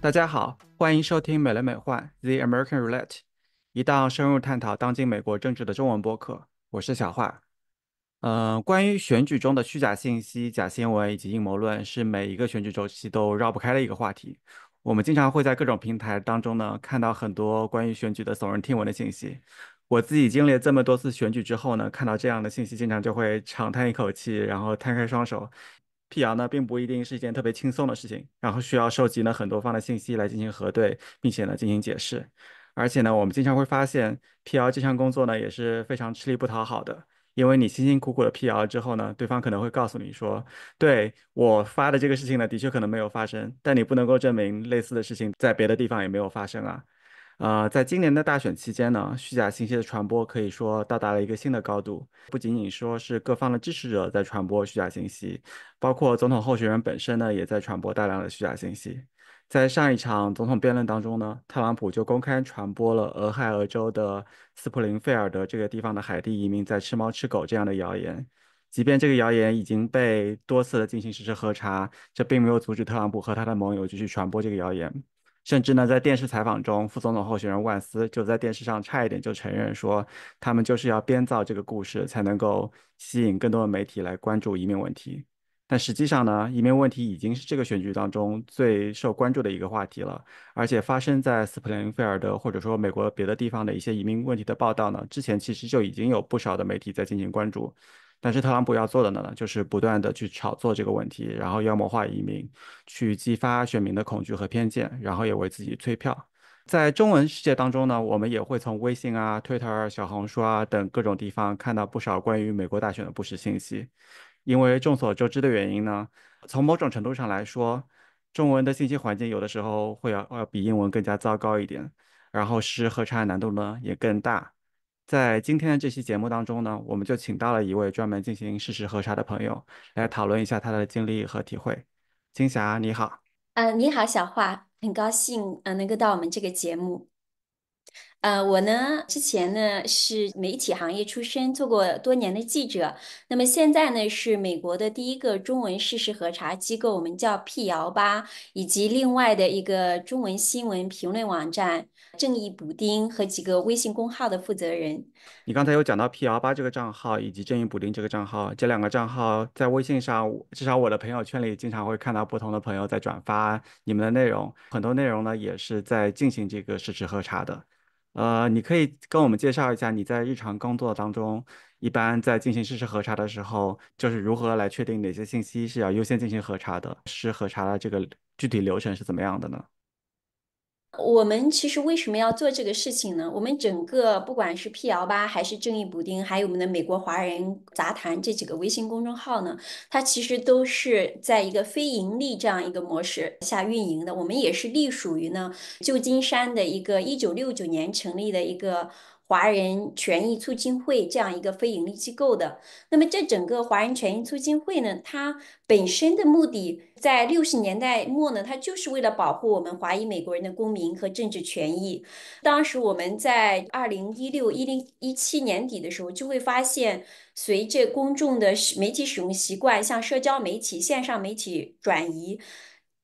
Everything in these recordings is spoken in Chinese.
大家好，欢迎收听《美轮美奂 The American Roulette》，一档深入探讨当今美国政治的中文播客。我是小画。呃，关于选举中的虚假信息、假新闻以及阴谋论，是每一个选举周期都绕不开的一个话题。我们经常会在各种平台当中呢，看到很多关于选举的耸人听闻的信息。我自己经历了这么多次选举之后呢，看到这样的信息，经常就会长叹一口气，然后摊开双手。辟谣呢，并不一定是一件特别轻松的事情，然后需要收集呢很多方的信息来进行核对，并且呢进行解释。而且呢，我们经常会发现，辟谣这项工作呢，也是非常吃力不讨好的。因为你辛辛苦苦的辟谣之后呢，对方可能会告诉你说，对我发的这个事情呢，的确可能没有发生，但你不能够证明类似的事情在别的地方也没有发生啊。呃，在今年的大选期间呢，虚假信息的传播可以说到达了一个新的高度，不仅仅说是各方的支持者在传播虚假信息，包括总统候选人本身呢，也在传播大量的虚假信息。在上一场总统辩论当中呢，特朗普就公开传播了俄亥俄州的斯普林菲尔德这个地方的海地移民在吃猫吃狗这样的谣言，即便这个谣言已经被多次的进行实时核查，这并没有阻止特朗普和他的盟友继续传播这个谣言。甚至呢，在电视采访中，副总统候选人万斯就在电视上差一点就承认说，他们就是要编造这个故事才能够吸引更多的媒体来关注移民问题。但实际上呢，移民问题已经是这个选举当中最受关注的一个话题了。而且发生在斯普林菲尔德或者说美国别的地方的一些移民问题的报道呢，之前其实就已经有不少的媒体在进行关注。但是特朗普要做的呢，就是不断的去炒作这个问题，然后妖魔化移民，去激发选民的恐惧和偏见，然后也为自己催票。在中文世界当中呢，我们也会从微信啊、Twitter、小红书啊等各种地方看到不少关于美国大选的不实信息。因为众所周知的原因呢，从某种程度上来说，中文的信息环境有的时候会要要比英文更加糟糕一点，然后是核查难度呢也更大。在今天的这期节目当中呢，我们就请到了一位专门进行事实核查的朋友来讨论一下他的经历和体会。金霞你好，嗯，你好小华，很高兴嗯能够到我们这个节目。呃，我呢，之前呢是媒体行业出身，做过多年的记者。那么现在呢，是美国的第一个中文事实核查机构，我们叫辟谣吧，以及另外的一个中文新闻评论网站正义补丁和几个微信公号的负责人。你刚才有讲到辟谣吧这个账号，以及正义补丁这个账号，这两个账号在微信上，至少我的朋友圈里经常会看到不同的朋友在转发你们的内容，很多内容呢也是在进行这个事实核查的。呃，你可以跟我们介绍一下，你在日常工作当中，一般在进行事实核查的时候，就是如何来确定哪些信息是要优先进行核查的？事实核查的这个具体流程是怎么样的呢？我们其实为什么要做这个事情呢？我们整个不管是辟谣吧，还是正义补丁，还有我们的美国华人杂谈这几个微信公众号呢，它其实都是在一个非盈利这样一个模式下运营的。我们也是隶属于呢旧金山的一个一九六九年成立的一个。华人权益促进会这样一个非盈利机构的，那么这整个华人权益促进会呢，它本身的目的在六十年代末呢，它就是为了保护我们华裔美国人的公民和政治权益。当时我们在二零一六一零一七年底的时候，就会发现，随着公众的使媒体使用习惯向社交媒体、线上媒体转移。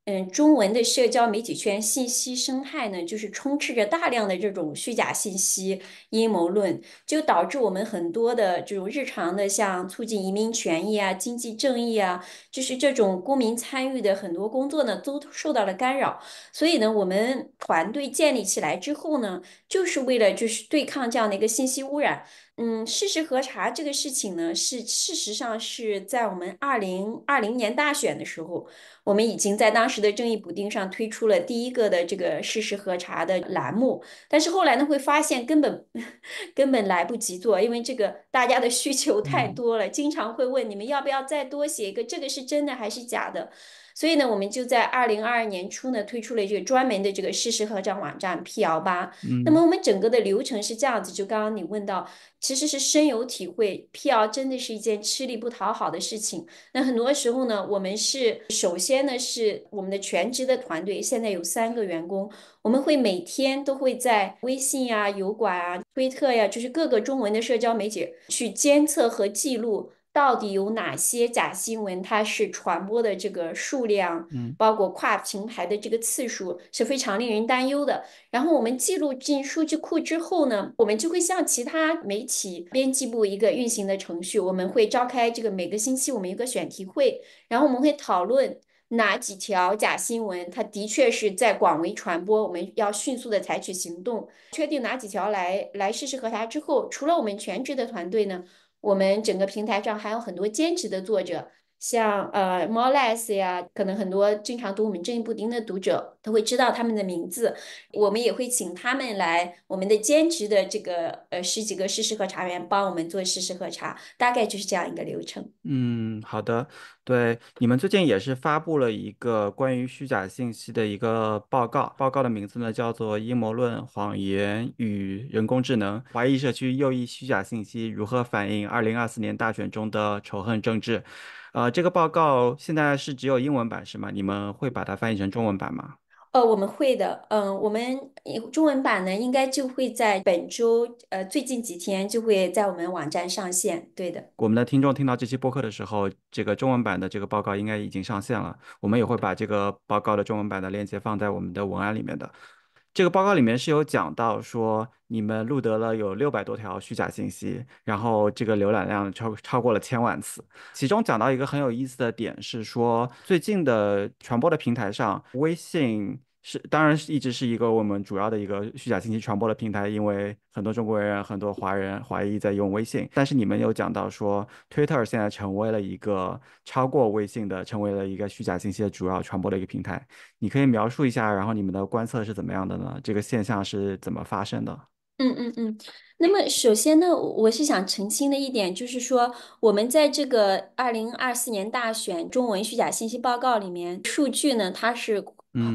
嗯，中文的社交媒体圈信息生态呢，就是充斥着大量的这种虚假信息、阴谋论，就导致我们很多的这种日常的，像促进移民权益啊、经济正义啊，就是这种公民参与的很多工作呢，都受到了干扰。所以呢，我们团队建立起来之后呢，就是为了就是对抗这样的一个信息污染。嗯，事实核查这个事情呢，是事实上是在我们二零二零年大选的时候，我们已经在当时的正义补丁上推出了第一个的这个事实核查的栏目，但是后来呢会发现根本 根本来不及做，因为这个大家的需求太多了，经常会问你们要不要再多写一个，这个是真的还是假的？所以呢，我们就在二零二二年初呢，推出了这个专门的这个事实合照网站辟谣吧。嗯，那么我们整个的流程是这样子，就刚刚你问到，其实是深有体会，辟谣真的是一件吃力不讨好的事情。那很多时候呢，我们是首先呢是我们的全职的团队，现在有三个员工，我们会每天都会在微信呀、油管啊、推特呀，就是各个中文的社交媒体去监测和记录。到底有哪些假新闻？它是传播的这个数量，包括跨平台的这个次数是非常令人担忧的。然后我们记录进数据库之后呢，我们就会向其他媒体编辑部一个运行的程序。我们会召开这个每个星期我们一个选题会，然后我们会讨论哪几条假新闻，它的确是在广为传播，我们要迅速的采取行动，确定哪几条来来事实核查之后，除了我们全职的团队呢？我们整个平台上还有很多兼职的作者。像呃，More Less 呀，可能很多经常读我们正义布丁的读者，他会知道他们的名字。我们也会请他们来，我们的兼职的这个呃十几个事实核查员帮我们做事实核查，大概就是这样一个流程。嗯，好的，对，你们最近也是发布了一个关于虚假信息的一个报告，报告的名字呢叫做《阴谋论、谎言与人工智能：怀疑社区又一虚假信息如何反映2024年大选中的仇恨政治》。呃，这个报告现在是只有英文版是吗？你们会把它翻译成中文版吗？呃，我们会的。嗯，我们中文版呢，应该就会在本周，呃，最近几天就会在我们网站上线。对的，我们的听众听到这期播客的时候，这个中文版的这个报告应该已经上线了。我们也会把这个报告的中文版的链接放在我们的文案里面的。这个报告里面是有讲到说，你们录得了有六百多条虚假信息，然后这个浏览量超超过了千万次。其中讲到一个很有意思的点是说，最近的传播的平台上，微信。是，当然是一直是一个我们主要的一个虚假信息传播的平台，因为很多中国人、很多华人、华裔在用微信。但是你们有讲到说，Twitter 现在成为了一个超过微信的，成为了一个虚假信息的主要传播的一个平台。你可以描述一下，然后你们的观测是怎么样的呢？这个现象是怎么发生的？嗯嗯嗯。那么首先呢，我是想澄清的一点就是说，我们在这个二零二四年大选中文虚假信息报告里面，数据呢它是。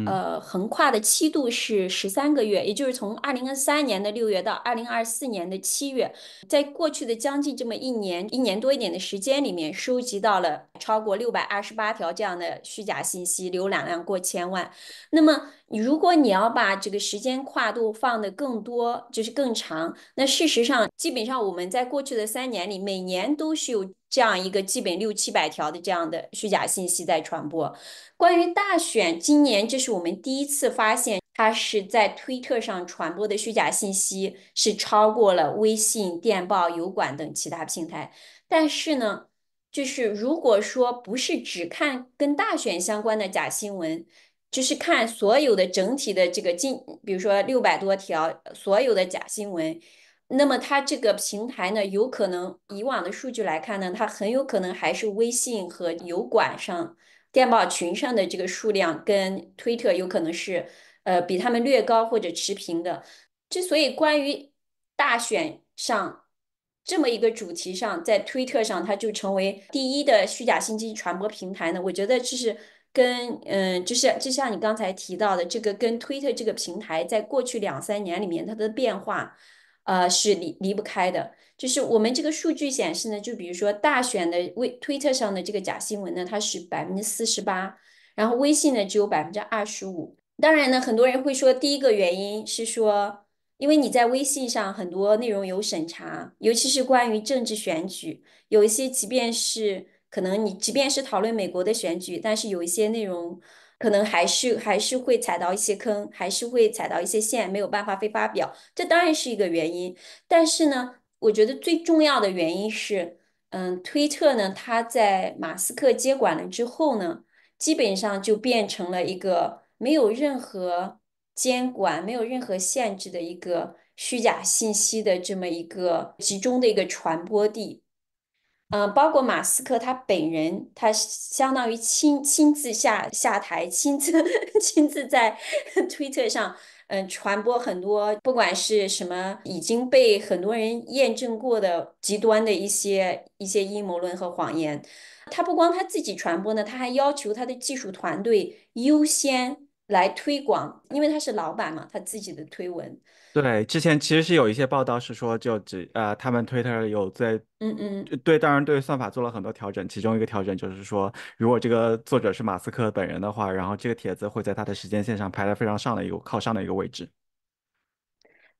呃，横跨的期度是十三个月，也就是从二零二三年的六月到二零二四年的七月，在过去的将近这么一年、一年多一点的时间里面，收集到了超过六百二十八条这样的虚假信息，浏览量过千万。那么。如果你要把这个时间跨度放的更多，就是更长，那事实上，基本上我们在过去的三年里，每年都是有这样一个基本六七百条的这样的虚假信息在传播。关于大选，今年这是我们第一次发现，它是在推特上传播的虚假信息是超过了微信、电报、油管等其他平台。但是呢，就是如果说不是只看跟大选相关的假新闻。就是看所有的整体的这个进，比如说六百多条所有的假新闻，那么它这个平台呢，有可能以往的数据来看呢，它很有可能还是微信和油管上、电报群上的这个数量跟推特有可能是，呃，比他们略高或者持平的。之所以关于大选上这么一个主题上，在推特上它就成为第一的虚假信息传播平台呢，我觉得这是。跟嗯，就是就像你刚才提到的，这个跟推特这个平台在过去两三年里面它的变化，呃，是离离不开的。就是我们这个数据显示呢，就比如说大选的微推特上的这个假新闻呢，它是百分之四十八，然后微信呢只有百分之二十五。当然呢，很多人会说第一个原因是说，因为你在微信上很多内容有审查，尤其是关于政治选举，有一些即便是。可能你即便是讨论美国的选举，但是有一些内容，可能还是还是会踩到一些坑，还是会踩到一些线，没有办法非发表。这当然是一个原因，但是呢，我觉得最重要的原因是，嗯，推特呢，它在马斯克接管了之后呢，基本上就变成了一个没有任何监管、没有任何限制的一个虚假信息的这么一个集中的一个传播地。嗯，包括马斯克他本人，他相当于亲亲自下下台，亲自 亲自在 推特上，嗯，传播很多，不管是什么已经被很多人验证过的极端的一些一些阴谋论和谎言，他不光他自己传播呢，他还要求他的技术团队优先来推广，因为他是老板嘛，他自己的推文。对，之前其实是有一些报道是说，就只呃，他们推特有在，嗯嗯，对，当然对算法做了很多调整，其中一个调整就是说，如果这个作者是马斯克本人的话，然后这个帖子会在他的时间线上排在非常上的一个靠上的一个位置。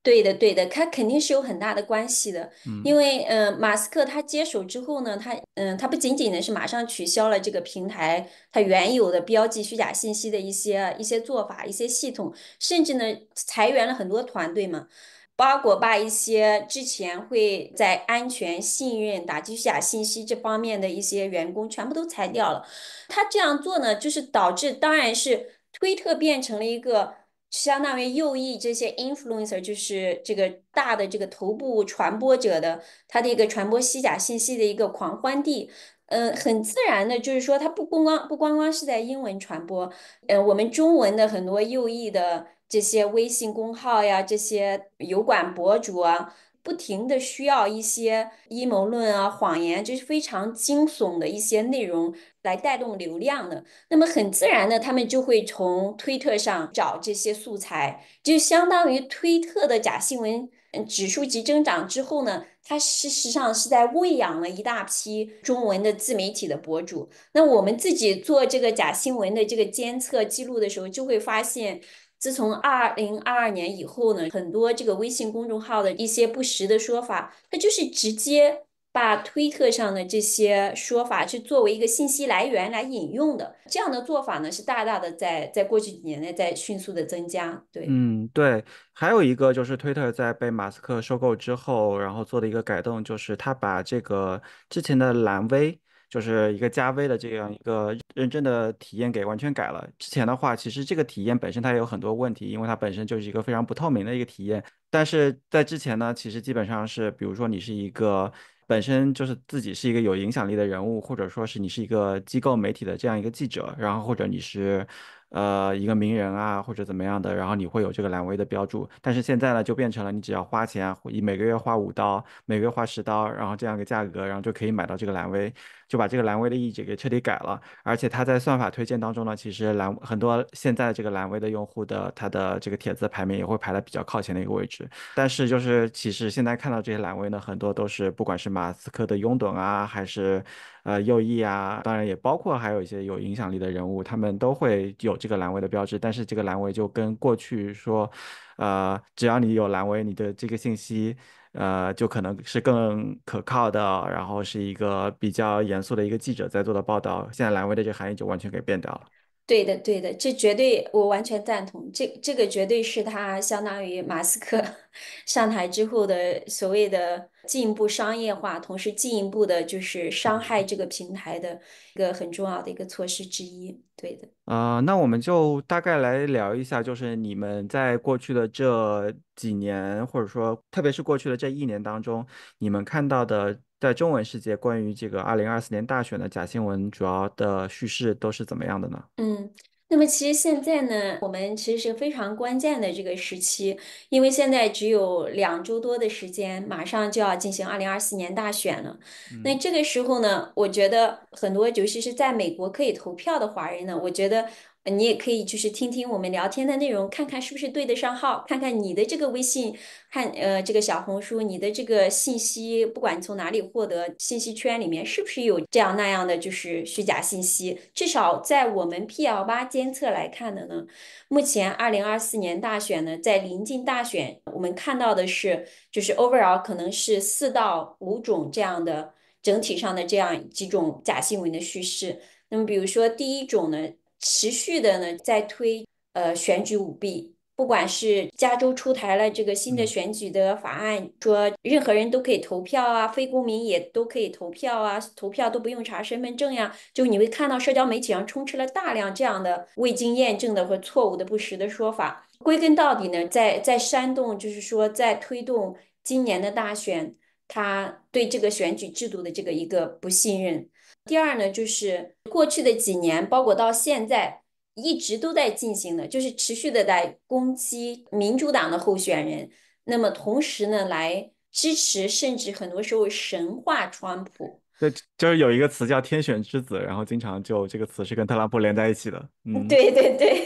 对的，对的，它肯定是有很大的关系的，因为呃，马斯克他接手之后呢，他嗯，他不仅仅呢是马上取消了这个平台它原有的标记虚假信息的一些一些做法、一些系统，甚至呢裁员了很多团队嘛，包括把一些之前会在安全、信任、打击虚假信息这方面的一些员工全部都裁掉了。他这样做呢，就是导致当然是推特变成了一个。相当于右翼这些 influencer，就是这个大的这个头部传播者的他的一个传播虚假信息的一个狂欢地，嗯，很自然的就是说，他不光光不光光是在英文传播，嗯，我们中文的很多右翼的这些微信公号呀，这些油管博主啊。不停的需要一些阴谋论啊、谎言，就是非常惊悚的一些内容来带动流量的。那么很自然的，他们就会从推特上找这些素材，就相当于推特的假新闻指数级增长之后呢，它事实上是在喂养了一大批中文的自媒体的博主。那我们自己做这个假新闻的这个监测记录的时候，就会发现。自从二零二二年以后呢，很多这个微信公众号的一些不实的说法，它就是直接把推特上的这些说法去作为一个信息来源来引用的，这样的做法呢是大大的在在过去几年内在迅速的增加。对，嗯对，还有一个就是推特在被马斯克收购之后，然后做的一个改动就是他把这个之前的蓝 V。就是一个加 V 的这样一个认证的体验给完全改了。之前的话，其实这个体验本身它也有很多问题，因为它本身就是一个非常不透明的一个体验。但是在之前呢，其实基本上是，比如说你是一个本身就是自己是一个有影响力的人物，或者说是你是一个机构媒体的这样一个记者，然后或者你是。呃，一个名人啊，或者怎么样的，然后你会有这个蓝 V 的标注。但是现在呢，就变成了你只要花钱，以每个月花五刀，每个月花十刀，然后这样一个价格，然后就可以买到这个蓝 V，就把这个蓝 V 的意义给彻底改了。而且他在算法推荐当中呢，其实蓝很多现在这个蓝 V 的用户的他的这个帖子排名也会排在比较靠前的一个位置。但是就是其实现在看到这些蓝 V 呢，很多都是不管是马斯克的拥趸啊，还是。呃，右翼啊，当然也包括还有一些有影响力的人物，他们都会有这个蓝威的标志。但是这个蓝威就跟过去说，呃，只要你有蓝威，你的这个信息，呃，就可能是更可靠的，然后是一个比较严肃的一个记者在做的报道。现在蓝威的这个含义就完全给变掉了。对的，对的，这绝对我完全赞同。这这个绝对是他相当于马斯克 上台之后的所谓的。进一步商业化，同时进一步的就是伤害这个平台的一个很重要的一个措施之一。对的。啊，那我们就大概来聊一下，就是你们在过去的这几年，或者说特别是过去的这一年当中，你们看到的在中文世界关于这个二零二四年大选的假新闻主要的叙事都是怎么样的呢？嗯。那么其实现在呢，我们其实是非常关键的这个时期，因为现在只有两周多的时间，马上就要进行二零二四年大选了。那这个时候呢，我觉得很多尤其是在美国可以投票的华人呢，我觉得。你也可以就是听听我们聊天的内容，看看是不是对得上号，看看你的这个微信看呃这个小红书，你的这个信息，不管从哪里获得，信息圈里面是不是有这样那样的就是虚假信息？至少在我们 P L 八监测来看的呢，目前二零二四年大选呢，在临近大选，我们看到的是就是 overall 可能是四到五种这样的整体上的这样几种假新闻的叙事。那么比如说第一种呢。持续的呢，在推呃选举舞弊，不管是加州出台了这个新的选举的法案，说任何人都可以投票啊，非公民也都可以投票啊，投票都不用查身份证呀，就你会看到社交媒体上充斥了大量这样的未经验证的或错误的不实的说法，归根到底呢，在在煽动，就是说在推动今年的大选，他对这个选举制度的这个一个不信任。第二呢，就是过去的几年，包括到现在，一直都在进行的，就是持续的在攻击民主党的候选人，那么同时呢，来支持甚至很多时候神话川普。对，就是有一个词叫“天选之子”，然后经常就这个词是跟特朗普连在一起的。嗯，对对对，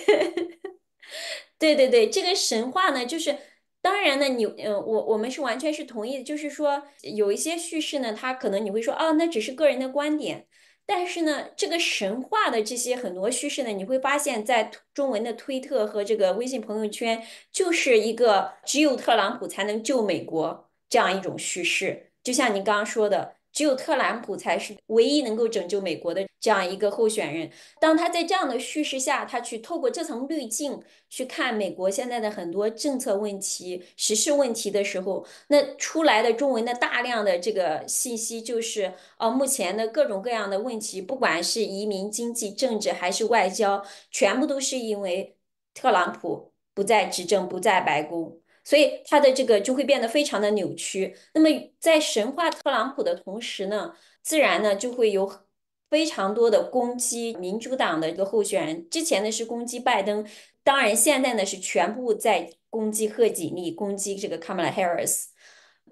对 对对，这个神话呢，就是。当然呢，你嗯，我我们是完全是同意的，就是说有一些叙事呢，它可能你会说，哦，那只是个人的观点，但是呢，这个神话的这些很多叙事呢，你会发现在中文的推特和这个微信朋友圈，就是一个只有特朗普才能救美国这样一种叙事，就像您刚刚说的。只有特朗普才是唯一能够拯救美国的这样一个候选人。当他在这样的叙事下，他去透过这层滤镜去看美国现在的很多政策问题、时事问题的时候，那出来的中文的大量的这个信息就是：哦，目前的各种各样的问题，不管是移民、经济、政治还是外交，全部都是因为特朗普不在执政，不在白宫。所以他的这个就会变得非常的扭曲。那么在神话特朗普的同时呢，自然呢就会有非常多的攻击民主党的一个候选人。之前呢是攻击拜登，当然现在呢是全部在攻击贺锦丽、攻击这个卡马拉· r i 斯。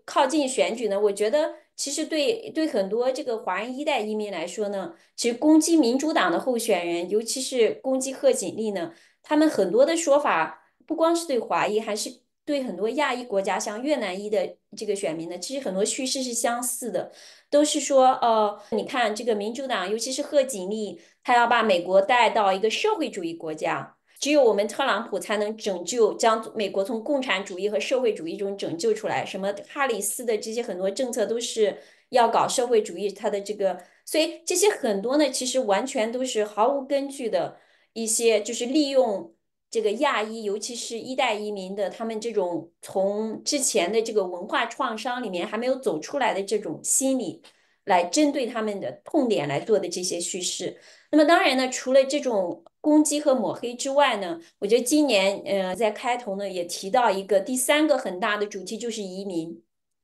靠近选举呢，我觉得其实对对很多这个华人一代移民来说呢，其实攻击民主党的候选人，尤其是攻击贺锦丽呢，他们很多的说法不光是对华裔，还是。对很多亚裔国家，像越南裔的这个选民呢，其实很多趋势是相似的，都是说，呃，你看这个民主党，尤其是贺锦丽，他要把美国带到一个社会主义国家，只有我们特朗普才能拯救，将美国从共产主义和社会主义中拯救出来。什么哈里斯的这些很多政策都是要搞社会主义，他的这个，所以这些很多呢，其实完全都是毫无根据的一些，就是利用。这个亚裔，尤其是一代移民的，他们这种从之前的这个文化创伤里面还没有走出来的这种心理，来针对他们的痛点来做的这些叙事。那么当然呢，除了这种攻击和抹黑之外呢，我觉得今年，呃，在开头呢也提到一个第三个很大的主题就是移民，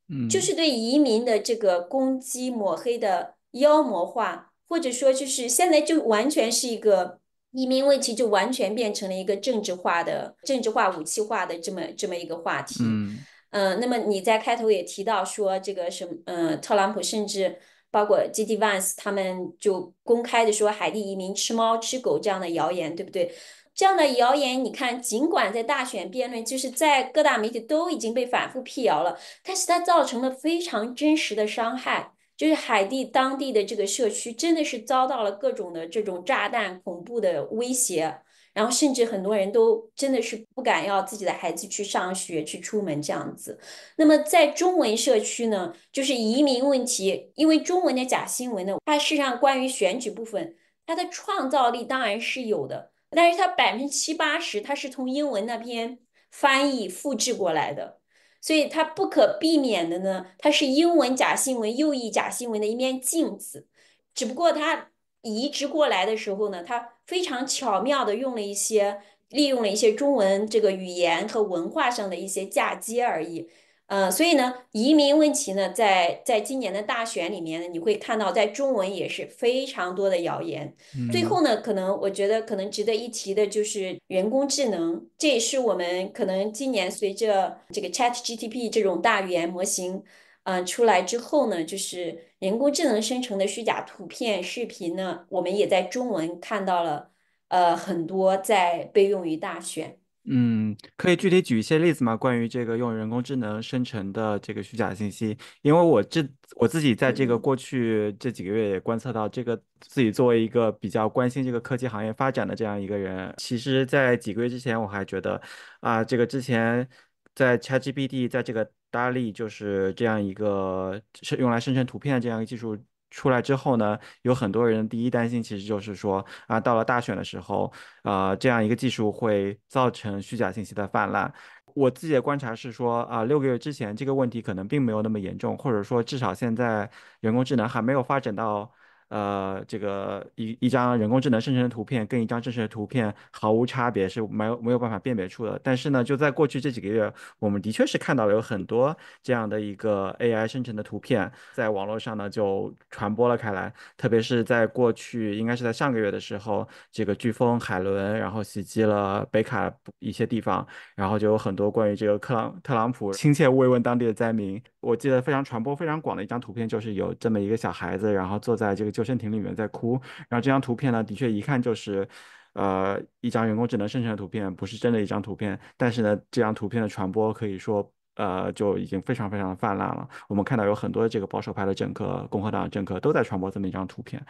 嗯，就是对移民的这个攻击、抹黑的妖魔化，或者说就是现在就完全是一个。移民问题就完全变成了一个政治化的、政治化武器化的这么这么一个话题。嗯，呃，那么你在开头也提到说这个什么，嗯，特朗普甚至包括 G d Vance 他们就公开的说海地移民吃猫吃狗这样的谣言，对不对？这样的谣言，你看，尽管在大选辩论，就是在各大媒体都已经被反复辟谣了，但是它造成了非常真实的伤害。就是海地当地的这个社区真的是遭到了各种的这种炸弹恐怖的威胁，然后甚至很多人都真的是不敢要自己的孩子去上学、去出门这样子。那么在中文社区呢，就是移民问题，因为中文的假新闻呢，它事实上关于选举部分，它的创造力当然是有的，但是它百分之七八十它是从英文那边翻译复制过来的。所以它不可避免的呢，它是英文假新闻右翼假新闻的一面镜子，只不过它移植过来的时候呢，它非常巧妙的用了一些利用了一些中文这个语言和文化上的一些嫁接而已。呃，所以呢，移民问题呢，在在今年的大选里面，呢，你会看到在中文也是非常多的谣言。最后呢，可能我觉得可能值得一提的就是人工智能，这也是我们可能今年随着这个 ChatGPT 这种大语言模型，嗯，出来之后呢，就是人工智能生成的虚假图片、视频呢，我们也在中文看到了，呃，很多在被用于大选。嗯，可以具体举一些例子吗？关于这个用人工智能生成的这个虚假信息，因为我这我自己在这个过去这几个月也观测到，这个自己作为一个比较关心这个科技行业发展的这样一个人，其实，在几个月之前我还觉得，啊，这个之前在 ChatGPT，在这个 d a l 力就是这样一个是用来生成图片的这样一个技术。出来之后呢，有很多人第一担心其实就是说啊，到了大选的时候，呃，这样一个技术会造成虚假信息的泛滥。我自己的观察是说啊，六个月之前这个问题可能并没有那么严重，或者说至少现在人工智能还没有发展到。呃，这个一一张人工智能生成的图片跟一张真实的图片毫无差别，是没有没有办法辨别出的。但是呢，就在过去这几个月，我们的确是看到了有很多这样的一个 AI 生成的图片在网络上呢就传播了开来。特别是在过去，应该是在上个月的时候，这个飓风海伦然后袭击了北卡一些地方，然后就有很多关于这个克朗特朗普亲切慰问当地的灾民。我记得非常传播非常广的一张图片，就是有这么一个小孩子，然后坐在这个。救生艇里面在哭，然后这张图片呢，的确一看就是，呃，一张人工智能生成的图片，不是真的一张图片。但是呢，这张图片的传播可以说，呃，就已经非常非常的泛滥了。我们看到有很多这个保守派的政客、共和党政客都在传播这么一张图片，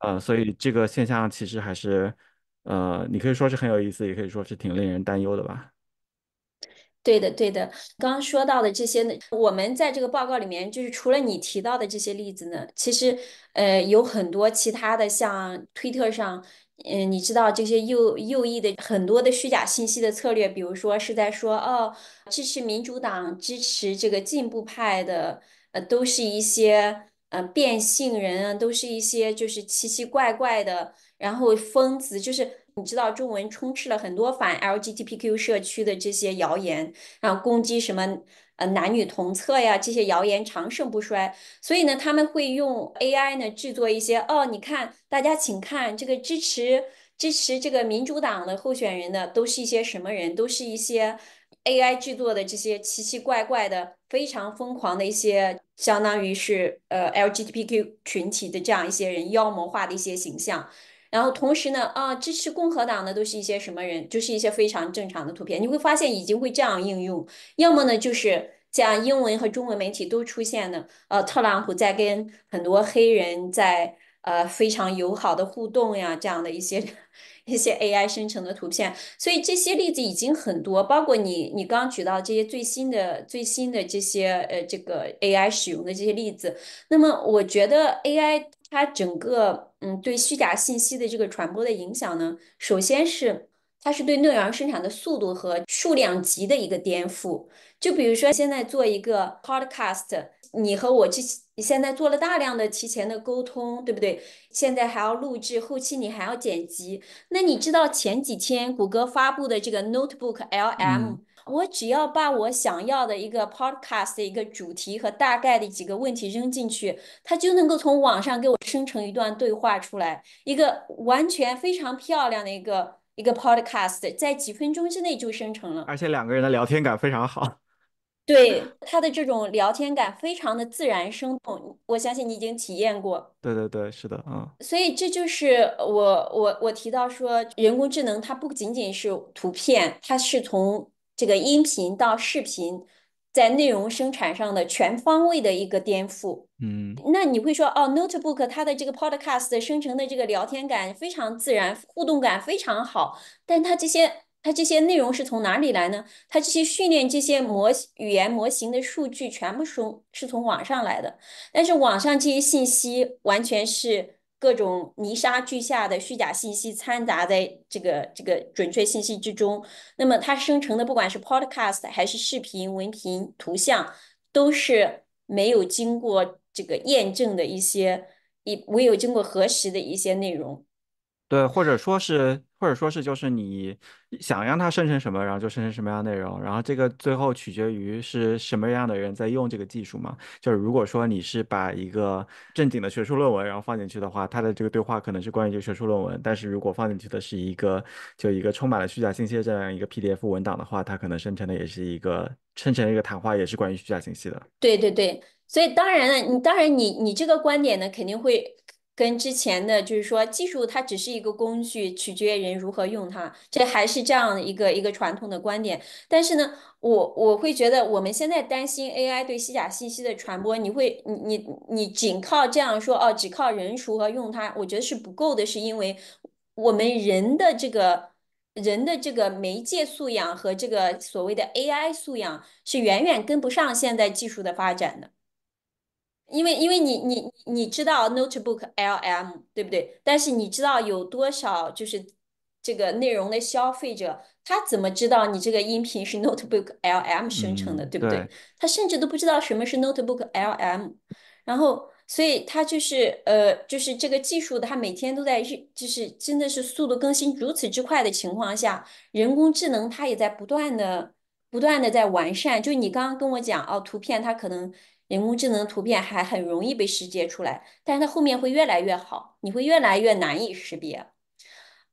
呃，所以这个现象其实还是，呃，你可以说是很有意思，也可以说是挺令人担忧的吧。对的，对的。刚刚说到的这些，呢，我们在这个报告里面，就是除了你提到的这些例子呢，其实，呃，有很多其他的，像推特上，嗯，你知道这些右右翼的很多的虚假信息的策略，比如说是在说哦，支持民主党，支持这个进步派的，呃，都是一些呃变性人，啊，都是一些就是奇奇怪怪的，然后疯子就是。你知道中文充斥了很多反 LGBTQ 社区的这些谣言，然后攻击什么呃男女同厕呀这些谣言长盛不衰，所以呢他们会用 AI 呢制作一些哦你看大家请看这个支持支持这个民主党的候选人的都是一些什么人都是一些 AI 制作的这些奇奇怪怪的非常疯狂的一些相当于是呃 LGBTQ 群体的这样一些人妖魔化的一些形象。然后同时呢，啊，支持共和党的都是一些什么人？就是一些非常正常的图片。你会发现已经会这样应用，要么呢就是像英文和中文媒体都出现的，呃，特朗普在跟很多黑人在呃非常友好的互动呀，这样的一些一些 AI 生成的图片。所以这些例子已经很多，包括你你刚举到这些最新的最新的这些呃这个 AI 使用的这些例子。那么我觉得 AI 它整个。嗯，对虚假信息的这个传播的影响呢，首先是它是对内容生产的速度和数量级的一个颠覆。就比如说，现在做一个 podcast，你和我这现在做了大量的提前的沟通，对不对？现在还要录制，后期你还要剪辑。那你知道前几天谷歌发布的这个 notebook LM？我只要把我想要的一个 podcast 的一个主题和大概的几个问题扔进去，它就能够从网上给我生成一段对话出来，一个完全非常漂亮的一个一个 podcast，在几分钟之内就生成了。而且两个人的聊天感非常好。对，他的这种聊天感非常的自然生动，我相信你已经体验过。对对对，是的，嗯。所以这就是我我我提到说，人工智能它不仅仅是图片，它是从这个音频到视频，在内容生产上的全方位的一个颠覆。嗯，那你会说哦，notebook 它的这个 podcast 生成的这个聊天感非常自然，互动感非常好。但它这些它这些内容是从哪里来呢？它这些训练这些模语言模型的数据全部是从是从网上来的，但是网上这些信息完全是。各种泥沙俱下的虚假信息掺杂在这个这个准确信息之中，那么它生成的不管是 podcast 还是视频、文凭、图像，都是没有经过这个验证的一些，也没有经过核实的一些内容。对，或者说是。或者说是，就是你想让它生成什么，然后就生成什么样的内容。然后这个最后取决于是什么样的人在用这个技术嘛？就是如果说你是把一个正经的学术论文，然后放进去的话，它的这个对话可能是关于这个学术论文。但是如果放进去的是一个就一个充满了虚假信息的这样一个 PDF 文档的话，它可能生成的也是一个生成一个谈话也是关于虚假信息的。对对对，所以当然了，你当然你你这个观点呢，肯定会。跟之前的就是说，技术它只是一个工具，取决于人如何用它，这还是这样一个一个传统的观点。但是呢，我我会觉得我们现在担心 AI 对虚假信息的传播，你会你你你仅靠这样说哦，只靠人熟和用它，我觉得是不够的，是因为我们人的这个人的这个媒介素养和这个所谓的 AI 素养是远远跟不上现在技术的发展的。因为因为你你你知道 notebook LM 对不对？但是你知道有多少就是这个内容的消费者，他怎么知道你这个音频是 notebook LM 生成的，对不对？他甚至都不知道什么是 notebook LM。然后，所以他就是呃，就是这个技术，它每天都在日，就是真的是速度更新如此之快的情况下，人工智能它也在不断的不断的在完善。就你刚刚跟我讲哦，图片它可能。人工智能图片还很容易被识别出来，但是它后面会越来越好，你会越来越难以识别。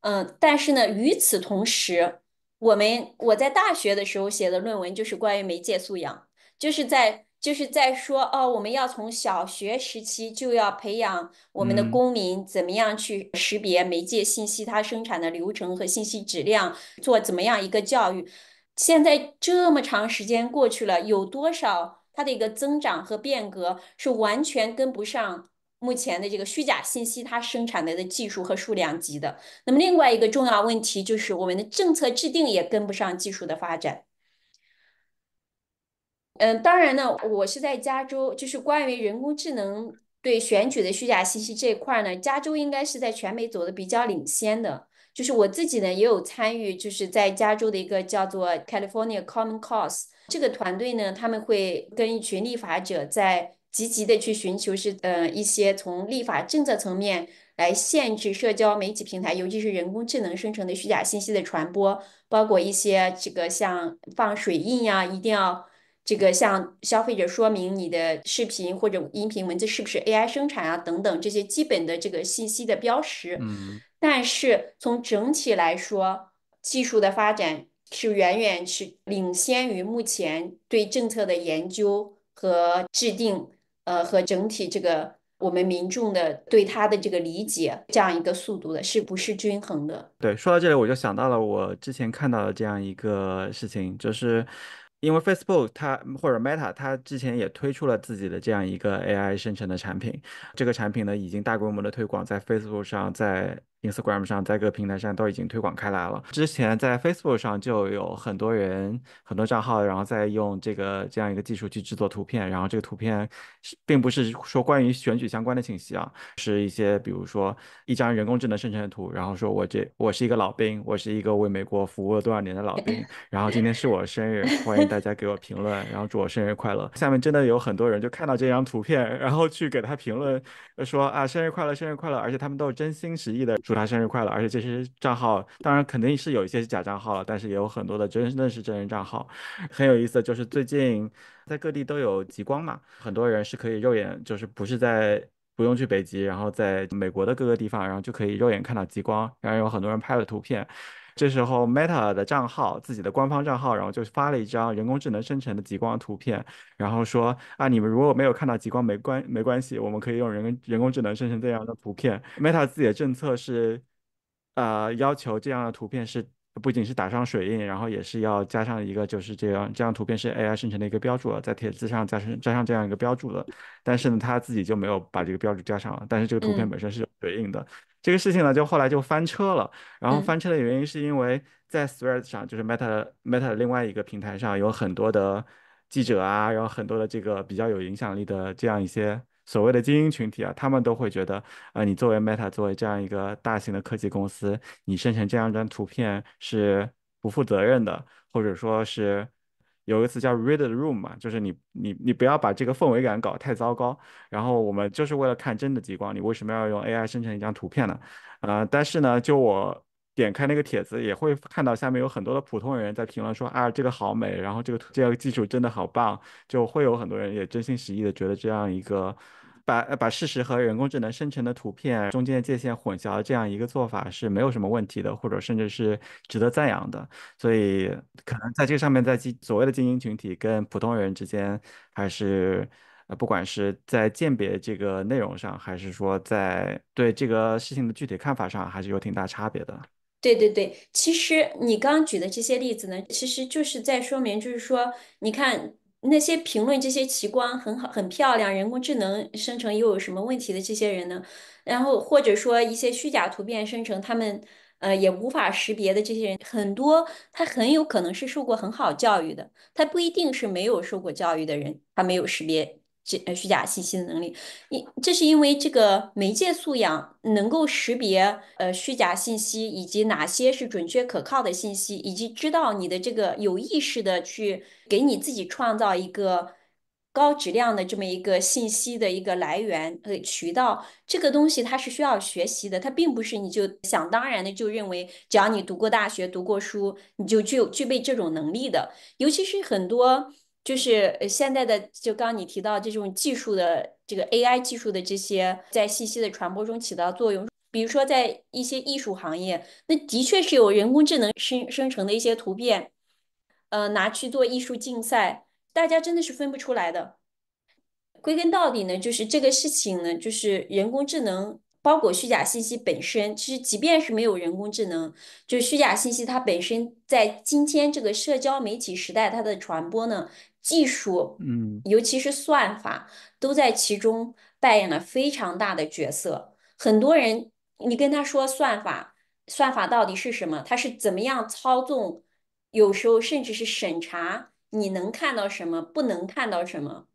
嗯，但是呢，与此同时，我们我在大学的时候写的论文就是关于媒介素养，就是在就是在说哦，我们要从小学时期就要培养我们的公民怎么样去识别媒介信息，它生产的流程和信息质量做怎么样一个教育。现在这么长时间过去了，有多少？它的一个增长和变革是完全跟不上目前的这个虚假信息它生产的的技术和数量级的。那么另外一个重要问题就是我们的政策制定也跟不上技术的发展。嗯，当然呢，我是在加州，就是关于人工智能对选举的虚假信息这一块呢，加州应该是在全美走的比较领先的。就是我自己呢也有参与，就是在加州的一个叫做 California Common Cause。这个团队呢，他们会跟一群立法者在积极的去寻求是，呃，一些从立法政策层面来限制社交媒体平台，尤其是人工智能生成的虚假信息的传播，包括一些这个像放水印呀，一定要这个向消费者说明你的视频或者音频文字是不是 AI 生产啊，等等这些基本的这个信息的标识。但是从整体来说，技术的发展。是远远是领先于目前对政策的研究和制定，呃，和整体这个我们民众的对它的这个理解这样一个速度的，是不是均衡的？对，说到这里我就想到了我之前看到的这样一个事情，就是因为 Facebook 它或者 Meta 它之前也推出了自己的这样一个 AI 生成的产品，这个产品呢已经大规模的推广在 Facebook 上，在。Instagram 上，在各个平台上都已经推广开来了。之前在 Facebook 上就有很多人、很多账号，然后在用这个这样一个技术去制作图片。然后这个图片并不是说关于选举相关的信息啊，是一些比如说一张人工智能生成的图。然后说：“我这我是一个老兵，我是一个为美国服务了多少年的老兵。然后今天是我生日，欢迎大家给我评论，然后祝我生日快乐。”下面真的有很多人就看到这张图片，然后去给他评论说：“啊，生日快乐，生日快乐！”而且他们都是真心实意的祝。生日快乐！而且这些账号，当然肯定是有一些是假账号了，但是也有很多的真的是真人账号。很有意思，就是最近在各地都有极光嘛，很多人是可以肉眼，就是不是在不用去北极，然后在美国的各个地方，然后就可以肉眼看到极光，然后有很多人拍了图片。这时候，Meta 的账号，自己的官方账号，然后就发了一张人工智能生成的极光图片，然后说啊，你们如果没有看到极光，没关没关系，我们可以用人工人工智能生成这样的图片。Meta 自己的政策是，呃，要求这样的图片是。不仅是打上水印，然后也是要加上一个，就是这样，这张图片是 AI 生成的一个标注，在帖子上加上加上这样一个标注的，但是呢，他自己就没有把这个标注加上，了，但是这个图片本身是有水印的，这个事情呢，就后来就翻车了，然后翻车的原因是因为在 Threads 上，就是 Meta Meta 另外一个平台上，有很多的记者啊，然后很多的这个比较有影响力的这样一些。所谓的精英群体啊，他们都会觉得，呃，你作为 Meta，作为这样一个大型的科技公司，你生成这样一张图片是不负责任的，或者说是有一个词叫 “read the room” 嘛，就是你你你不要把这个氛围感搞太糟糕。然后我们就是为了看真的极光，你为什么要用 AI 生成一张图片呢？呃，但是呢，就我。点开那个帖子，也会看到下面有很多的普通人在评论说啊，这个好美，然后这个这个技术真的好棒，就会有很多人也真心实意的觉得这样一个把把事实和人工智能生成的图片中间的界限混淆的这样一个做法是没有什么问题的，或者甚至是值得赞扬的。所以可能在这上面，在所谓的精英群体跟普通人之间，还是呃，不管是在鉴别这个内容上，还是说在对这个事情的具体看法上，还是有挺大差别的。对对对，其实你刚举的这些例子呢，其实就是在说明，就是说，你看那些评论这些奇观很好、很漂亮，人工智能生成又有什么问题的这些人呢？然后或者说一些虚假图片生成，他们呃也无法识别的这些人，很多他很有可能是受过很好教育的，他不一定是没有受过教育的人，他没有识别。呃，虚假信息的能力，因这是因为这个媒介素养能够识别呃虚假信息，以及哪些是准确可靠的信息，以及知道你的这个有意识的去给你自己创造一个高质量的这么一个信息的一个来源和渠道，这个东西它是需要学习的，它并不是你就想当然的就认为只要你读过大学、读过书，你就具有具备这种能力的，尤其是很多。就是现在的，就刚你提到这种技术的这个 AI 技术的这些，在信息的传播中起到作用。比如说，在一些艺术行业，那的确是有人工智能生生成的一些图片，呃，拿去做艺术竞赛，大家真的是分不出来的。归根到底呢，就是这个事情呢，就是人工智能包裹虚假信息本身。其实即便是没有人工智能，就虚假信息它本身在今天这个社交媒体时代，它的传播呢？技术，嗯，尤其是算法，都在其中扮演了非常大的角色。很多人，你跟他说算法，算法到底是什么？它是怎么样操纵？有时候甚至是审查你能看到什么，不能看到什么。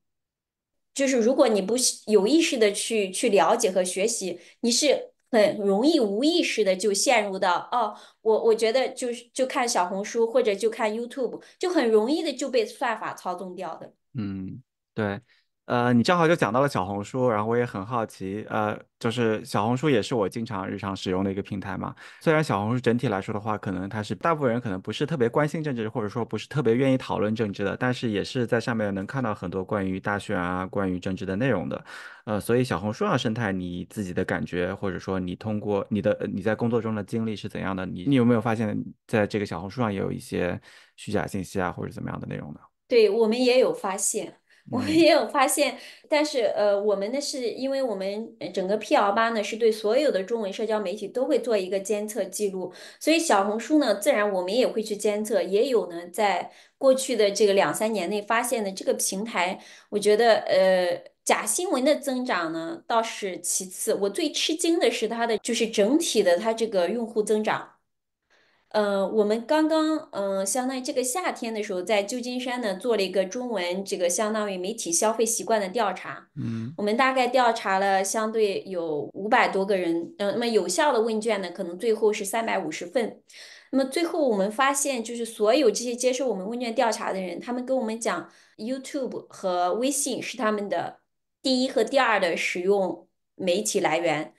就是如果你不有意识的去去了解和学习，你是。很容易无意识的就陷入到哦，我我觉得就是就看小红书或者就看 YouTube，就很容易的就被算法操纵掉的。嗯，对。呃，你正好就讲到了小红书，然后我也很好奇，呃，就是小红书也是我经常日常使用的一个平台嘛。虽然小红书整体来说的话，可能它是大部分人可能不是特别关心政治，或者说不是特别愿意讨论政治的，但是也是在上面能看到很多关于大选啊、关于政治的内容的。呃，所以小红书上生态，你自己的感觉，或者说你通过你的你在工作中的经历是怎样的？你你有没有发现在这个小红书上也有一些虚假信息啊，或者怎么样的内容呢？对我们也有发现。我们也有发现，但是呃，我们呢是因为我们整个 PL 八呢是对所有的中文社交媒体都会做一个监测记录，所以小红书呢自然我们也会去监测，也有呢在过去的这个两三年内发现的这个平台，我觉得呃假新闻的增长呢倒是其次，我最吃惊的是它的就是整体的它这个用户增长。嗯，我们刚刚嗯，相当于这个夏天的时候，在旧金山呢做了一个中文这个相当于媒体消费习惯的调查。嗯，我们大概调查了相对有五百多个人，嗯，那么有效的问卷呢，可能最后是三百五十份。那么最后我们发现，就是所有这些接受我们问卷调查的人，他们跟我们讲，YouTube 和微信是他们的第一和第二的使用媒体来源，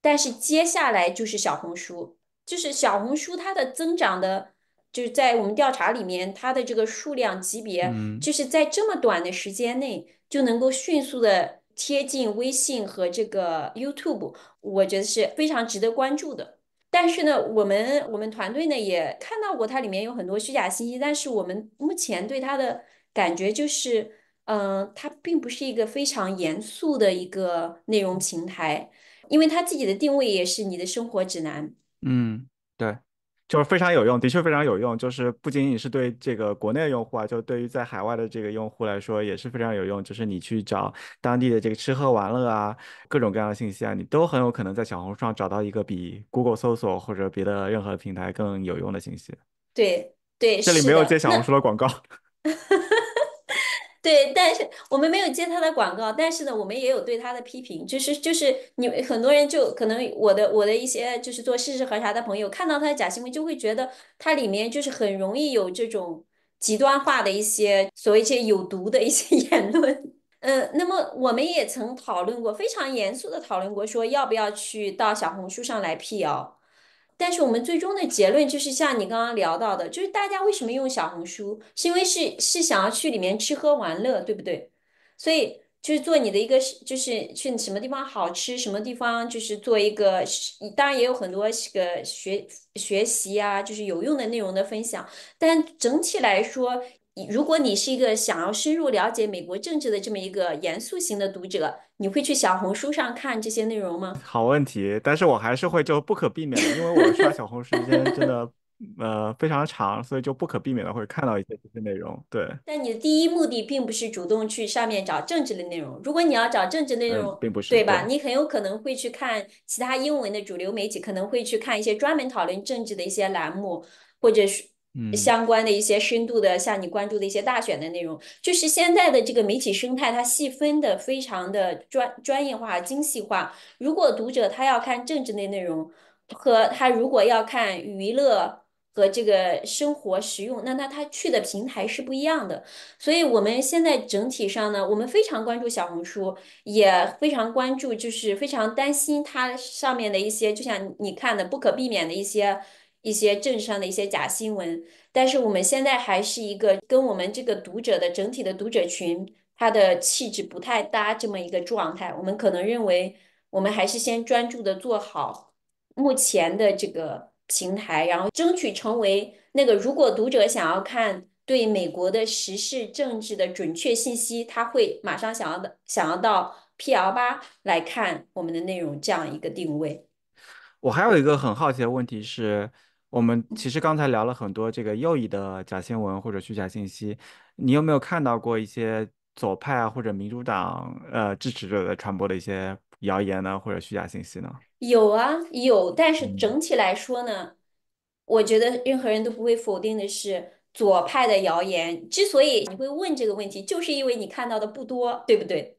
但是接下来就是小红书。就是小红书，它的增长的，就是在我们调查里面，它的这个数量级别，就是在这么短的时间内就能够迅速的贴近微信和这个 YouTube，我觉得是非常值得关注的。但是呢，我们我们团队呢也看到过它里面有很多虚假信息，但是我们目前对它的感觉就是，嗯，它并不是一个非常严肃的一个内容平台，因为它自己的定位也是你的生活指南。嗯，对，就是非常有用，的确非常有用。就是不仅仅是对这个国内用户啊，就对于在海外的这个用户来说也是非常有用。就是你去找当地的这个吃喝玩乐啊，各种各样的信息啊，你都很有可能在小红书上找到一个比 Google 搜索或者别的任何平台更有用的信息。对对，这里没有接小红书的广告。对，但是我们没有接他的广告，但是呢，我们也有对他的批评，就是就是你们很多人就可能我的我的一些就是做事实核查的朋友看到他的假新闻，就会觉得它里面就是很容易有这种极端化的一些所谓一些有毒的一些 言论。嗯，那么我们也曾讨论过，非常严肃的讨论过，说要不要去到小红书上来辟谣。但是我们最终的结论就是，像你刚刚聊到的，就是大家为什么用小红书，是因为是是想要去里面吃喝玩乐，对不对？所以就是做你的一个，就是去什么地方好吃，什么地方就是做一个，当然也有很多这个学学习啊，就是有用的内容的分享。但整体来说，如果你是一个想要深入了解美国政治的这么一个严肃型的读者。你会去小红书上看这些内容吗？好问题，但是我还是会就不可避免的，因为我刷小红书时间真的呃非常长，所以就不可避免的会看到一些这些内容。对。但你的第一目的并不是主动去上面找政治的内容，如果你要找政治内容，并不是，对吧？你很有可能会去看其他英文的主流媒体，可能会去看一些专门讨论政治的一些栏目，或者是。相关的一些深度的，像你关注的一些大选的内容，就是现在的这个媒体生态，它细分的非常的专专业化、精细化。如果读者他要看政治类内容，和他如果要看娱乐和这个生活实用，那那他去的平台是不一样的。所以我们现在整体上呢，我们非常关注小红书，也非常关注，就是非常担心它上面的一些，就像你看的不可避免的一些。一些政治上的一些假新闻，但是我们现在还是一个跟我们这个读者的整体的读者群，他的气质不太搭这么一个状态。我们可能认为，我们还是先专注的做好目前的这个平台，然后争取成为那个如果读者想要看对美国的时事政治的准确信息，他会马上想要的想要到 P L 八来看我们的内容这样一个定位。我还有一个很好奇的问题是。我们其实刚才聊了很多这个右翼的假新闻或者虚假信息，你有没有看到过一些左派啊或者民主党呃支持者的传播的一些谣言呢或者虚假信息呢？有啊有，但是整体来说呢，我觉得任何人都不会否定的是左派的谣言。之所以你会问这个问题，就是因为你看到的不多，对不对？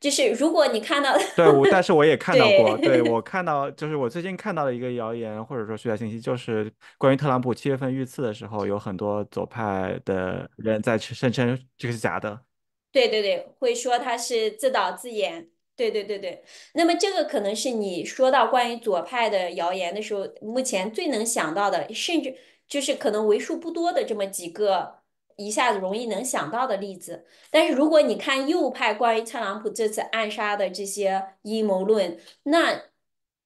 就是如果你看到，对，我但是我也看到过，对 我看到就是我最近看到的一个谣言或者说虚假信息，就是关于特朗普七月份遇刺的时候，有很多左派的人在声称这个是假的。对对对，会说他是自导自演。对对对对，那么这个可能是你说到关于左派的谣言的时候，目前最能想到的，甚至就是可能为数不多的这么几个。一下子容易能想到的例子，但是如果你看右派关于特朗普这次暗杀的这些阴谋论，那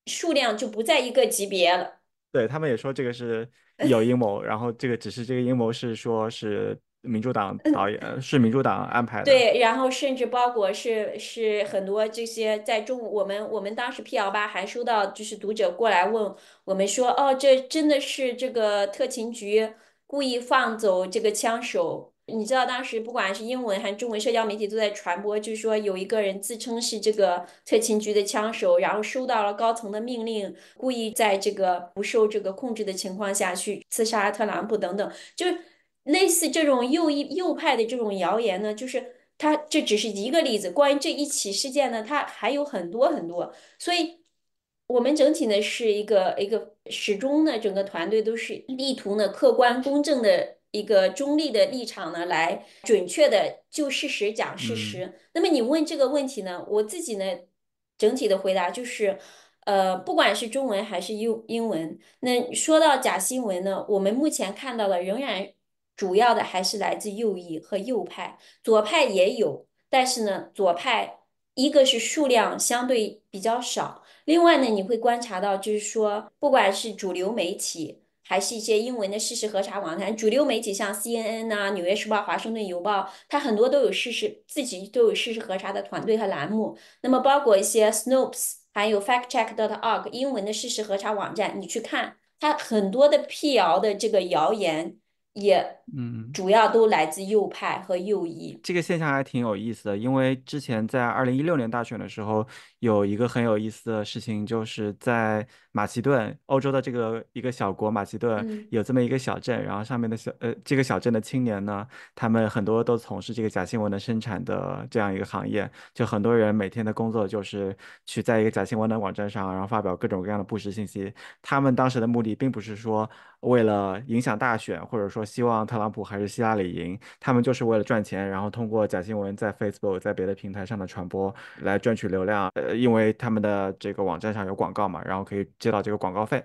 数量就不在一个级别了。对他们也说这个是 有阴谋，然后这个只是这个阴谋是说是民主党导演，是民主党安排的。对，然后甚至包括是是很多这些在中我们我们当时 P L 八还收到就是读者过来问我们说哦，这真的是这个特勤局。故意放走这个枪手，你知道当时不管是英文还是中文，社交媒体都在传播，就是说有一个人自称是这个特勤局的枪手，然后收到了高层的命令，故意在这个不受这个控制的情况下去刺杀特朗普等等，就类似这种右翼右派的这种谣言呢，就是他这只是一个例子。关于这一起事件呢，他还有很多很多，所以。我们整体呢是一个一个始终呢整个团队都是力图呢客观公正的一个中立的立场呢来准确的就事实讲事实。那么你问这个问题呢，我自己呢整体的回答就是，呃，不管是中文还是英英文，那说到假新闻呢，我们目前看到的仍然主要的还是来自右翼和右派，左派也有，但是呢左派一个是数量相对比较少。另外呢，你会观察到，就是说，不管是主流媒体，还是一些英文的事实核查网站，主流媒体像 C N N 呐、《纽约时报》、《华盛顿邮报》，它很多都有事实，自己都有事实核查的团队和栏目。那么包括一些 s n o p e s 还有 FactCheck.org 英文的事实核查网站，你去看，它很多的辟谣的这个谣言，也嗯，主要都来自右派和右翼。这个现象还挺有意思的，因为之前在二零一六年大选的时候。有一个很有意思的事情，就是在马其顿，欧洲的这个一个小国马其顿，有这么一个小镇，然后上面的小呃这个小镇的青年呢，他们很多都从事这个假新闻的生产的这样一个行业，就很多人每天的工作就是去在一个假新闻的网站上，然后发表各种各样的不实信息。他们当时的目的并不是说为了影响大选，或者说希望特朗普还是希拉里赢，他们就是为了赚钱，然后通过假新闻在 Facebook 在别的平台上的传播来赚取流量。因为他们的这个网站上有广告嘛，然后可以接到这个广告费。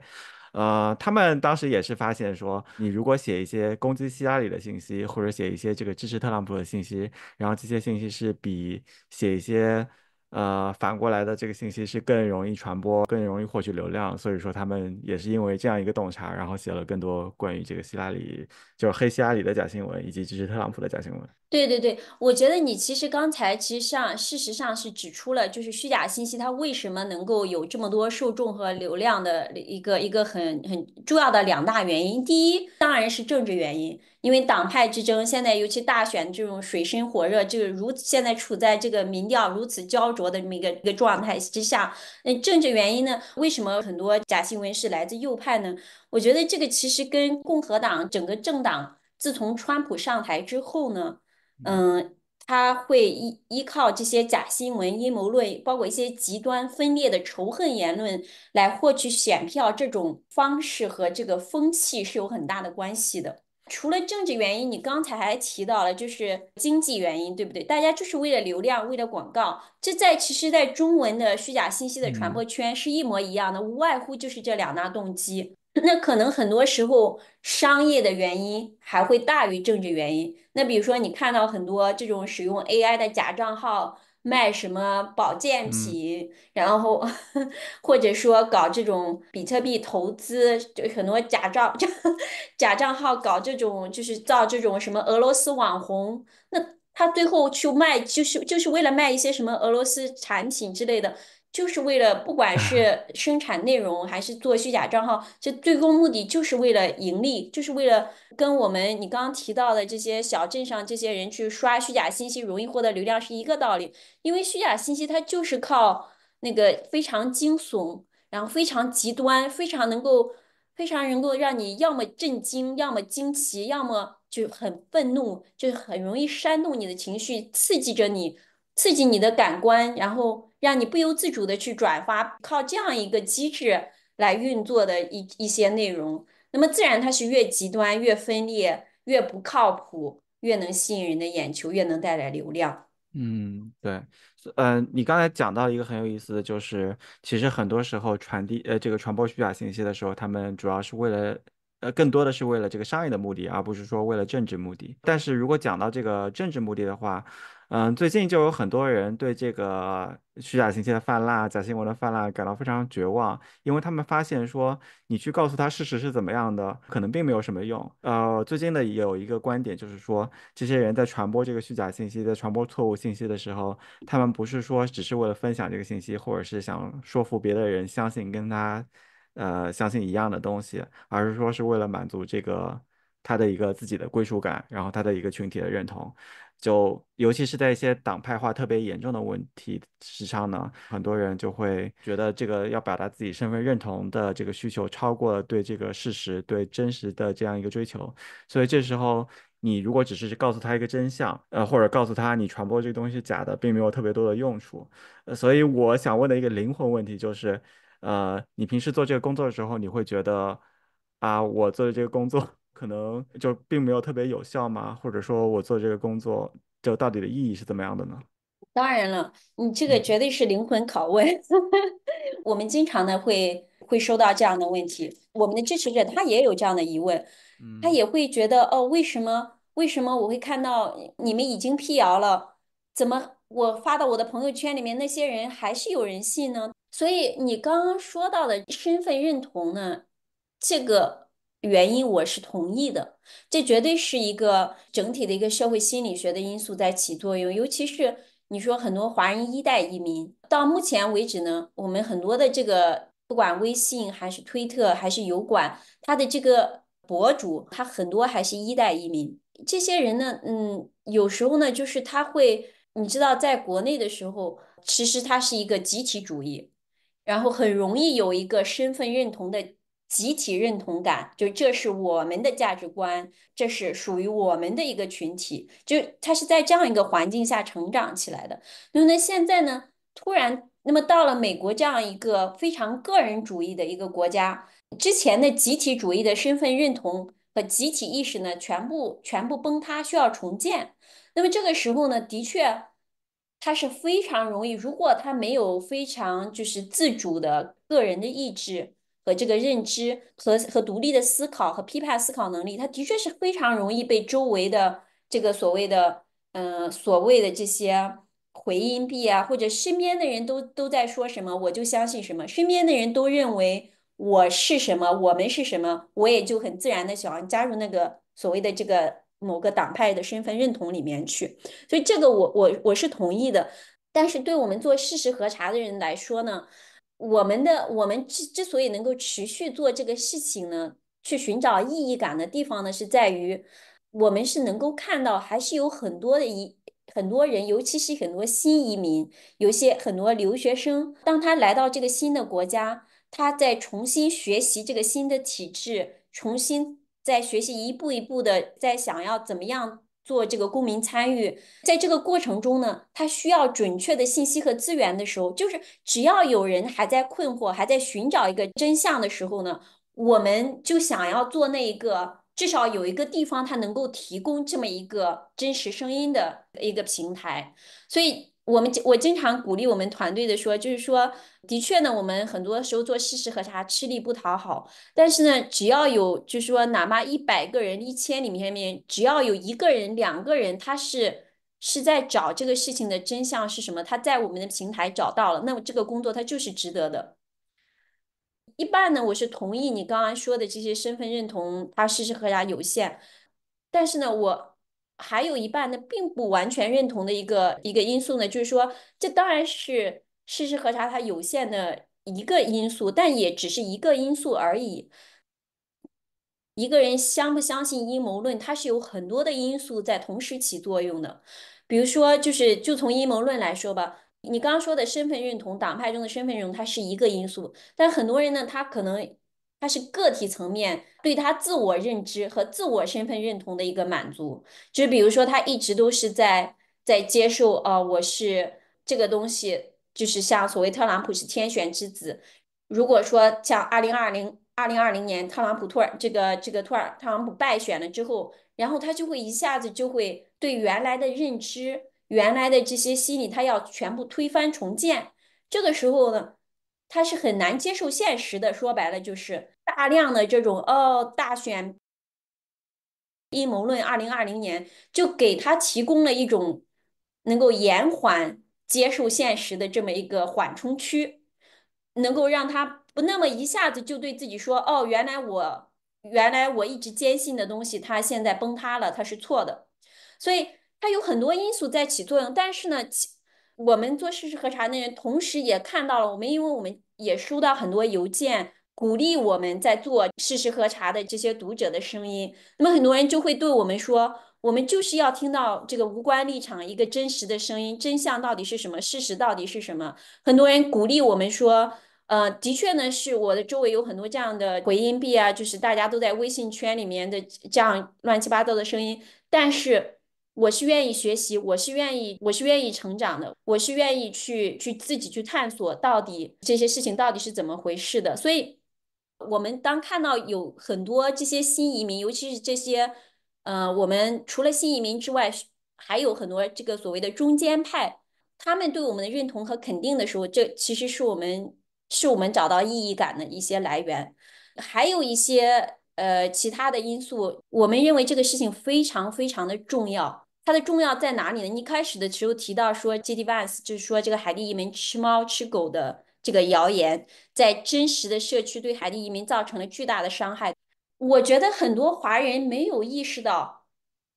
呃，他们当时也是发现说，你如果写一些攻击希拉里的信息，或者写一些这个支持特朗普的信息，然后这些信息是比写一些呃反过来的这个信息是更容易传播、更容易获取流量。所以说，他们也是因为这样一个洞察，然后写了更多关于这个希拉里就是黑希拉里的假新闻，以及支持特朗普的假新闻。对对对，我觉得你其实刚才其实上事实上是指出了，就是虚假信息它为什么能够有这么多受众和流量的一个一个很很重要的两大原因。第一，当然是政治原因，因为党派之争，现在尤其大选这种水深火热，就是如现在处在这个民调如此焦灼的这么一个一个状态之下。那政治原因呢？为什么很多假新闻是来自右派呢？我觉得这个其实跟共和党整个政党自从川普上台之后呢。嗯，他会依依靠这些假新闻、阴谋论，包括一些极端分裂的仇恨言论来获取选票，这种方式和这个风气是有很大的关系的。除了政治原因，你刚才还提到了就是经济原因，对不对？大家就是为了流量，为了广告，这在其实，在中文的虚假信息的传播圈是一模一样的，无外乎就是这两大动机。那可能很多时候，商业的原因还会大于政治原因。那比如说，你看到很多这种使用 AI 的假账号卖什么保健品，然后 或者说搞这种比特币投资，就很多假账 假账号搞这种就是造这种什么俄罗斯网红，那他最后去卖就是就是为了卖一些什么俄罗斯产品之类的。就是为了不管 是生产内容还是做虚假账号，这最终目的就是为了盈利，就是为了跟我们你刚刚提到的这些小镇上这些人去刷虚假信息、容易获得流量是一个道理。因为虚假信息它就是靠那个非常惊悚，然后非常极端，非常能够、非常能够让你要么震惊，要么惊奇，要么就很愤怒，就很容易煽动你的情绪，刺激着你。刺激你的感官，然后让你不由自主的去转发，靠这样一个机制来运作的一一些内容。那么，自然它是越极端、越分裂、越不靠谱、越能吸引人的眼球、越能带来流量。嗯，对。嗯，你刚才讲到一个很有意思的，就是其实很多时候传递呃这个传播虚假信息的时候，他们主要是为了呃更多的是为了这个商业的目的，而不是说为了政治目的。但是如果讲到这个政治目的的话，嗯，最近就有很多人对这个虚假信息的泛滥、假新闻的泛滥感到非常绝望，因为他们发现说，你去告诉他事实是怎么样的，可能并没有什么用。呃，最近的有一个观点就是说，这些人在传播这个虚假信息、在传播错误信息的时候，他们不是说只是为了分享这个信息，或者是想说服别的人相信跟他，呃，相信一样的东西，而是说是为了满足这个。他的一个自己的归属感，然后他的一个群体的认同，就尤其是在一些党派化特别严重的问题时上呢，很多人就会觉得这个要表达自己身份认同的这个需求超过了对这个事实对真实的这样一个追求，所以这时候你如果只是告诉他一个真相，呃，或者告诉他你传播这个东西是假的，并没有特别多的用处。呃，所以我想问的一个灵魂问题就是，呃，你平时做这个工作的时候，你会觉得啊，我做的这个工作？可能就并没有特别有效吗？或者说我做这个工作，就到底的意义是怎么样的呢？当然了，你这个绝对是灵魂拷问。我们经常呢会会收到这样的问题，我们的支持者他也有这样的疑问，他也会觉得哦，为什么为什么我会看到你们已经辟谣了，怎么我发到我的朋友圈里面那些人还是有人信呢？所以你刚刚说到的身份认同呢，这个。原因我是同意的，这绝对是一个整体的一个社会心理学的因素在起作用。尤其是你说很多华人一代移民，到目前为止呢，我们很多的这个不管微信还是推特还是油管，他的这个博主他很多还是一代移民。这些人呢，嗯，有时候呢就是他会，你知道在国内的时候，其实他是一个集体主义，然后很容易有一个身份认同的。集体认同感，就这是我们的价值观，这是属于我们的一个群体，就他是在这样一个环境下成长起来的。那么，现在呢？突然，那么到了美国这样一个非常个人主义的一个国家，之前的集体主义的身份认同和集体意识呢，全部全部崩塌，需要重建。那么这个时候呢，的确，他是非常容易，如果他没有非常就是自主的个人的意志。和这个认知和和独立的思考和批判思考能力，他的确是非常容易被周围的这个所谓的嗯所谓的这些回音壁啊，或者身边的人都都在说什么，我就相信什么；身边的人都认为我是什么，我们是什么，我也就很自然的想要加入那个所谓的这个某个党派的身份认同里面去。所以这个我我我是同意的，但是对我们做事实核查的人来说呢？我们的我们之之所以能够持续做这个事情呢，去寻找意义感的地方呢，是在于我们是能够看到，还是有很多的移很多人，尤其是很多新移民，有些很多留学生，当他来到这个新的国家，他在重新学习这个新的体制，重新在学习，一步一步的在想要怎么样。做这个公民参与，在这个过程中呢，他需要准确的信息和资源的时候，就是只要有人还在困惑、还在寻找一个真相的时候呢，我们就想要做那一个，至少有一个地方他能够提供这么一个真实声音的一个平台，所以。我们我经常鼓励我们团队的说，就是说，的确呢，我们很多时候做事实核查吃力不讨好，但是呢，只要有就是说，哪怕一百个人、一千里面面，只要有一个人、两个人，他是是在找这个事情的真相是什么，他在我们的平台找到了，那么这个工作他就是值得的。一半呢，我是同意你刚刚说的这些身份认同，他事实核查有限，但是呢，我。还有一半呢，并不完全认同的一个一个因素呢，就是说，这当然是事实核查它有限的一个因素，但也只是一个因素而已。一个人相不相信阴谋论，它是有很多的因素在同时起作用的。比如说，就是就从阴谋论来说吧，你刚刚说的身份认同、党派中的身份认同，它是一个因素，但很多人呢，他可能。它是个体层面对他自我认知和自我身份认同的一个满足，就比如说他一直都是在在接受，呃，我是这个东西，就是像所谓特朗普是天选之子。如果说像二零二零二零二零年特朗普托尔这个这个托尔特朗普败选了之后，然后他就会一下子就会对原来的认知、原来的这些心理，他要全部推翻重建。这个时候呢？他是很难接受现实的，说白了就是大量的这种哦大选阴谋论，二零二零年就给他提供了一种能够延缓接受现实的这么一个缓冲区，能够让他不那么一下子就对自己说哦原来我原来我一直坚信的东西，它现在崩塌了，它是错的，所以它有很多因素在起作用，但是呢。我们做事实核查的人，同时也看到了我们，因为我们也收到很多邮件，鼓励我们在做事实核查的这些读者的声音。那么很多人就会对我们说，我们就是要听到这个无关立场一个真实的声音，真相到底是什么，事实到底是什么？很多人鼓励我们说，呃，的确呢，是我的周围有很多这样的回音壁啊，就是大家都在微信圈里面的这样乱七八糟的声音，但是。我是愿意学习，我是愿意，我是愿意成长的，我是愿意去去自己去探索到底这些事情到底是怎么回事的。所以，我们当看到有很多这些新移民，尤其是这些，呃，我们除了新移民之外，还有很多这个所谓的中间派，他们对我们的认同和肯定的时候，这其实是我们是我们找到意义感的一些来源。还有一些呃其他的因素，我们认为这个事情非常非常的重要。它的重要在哪里呢？你开始的时候提到说 j D Vance 就是说这个海地移民吃猫吃狗的这个谣言，在真实的社区对海地移民造成了巨大的伤害。我觉得很多华人没有意识到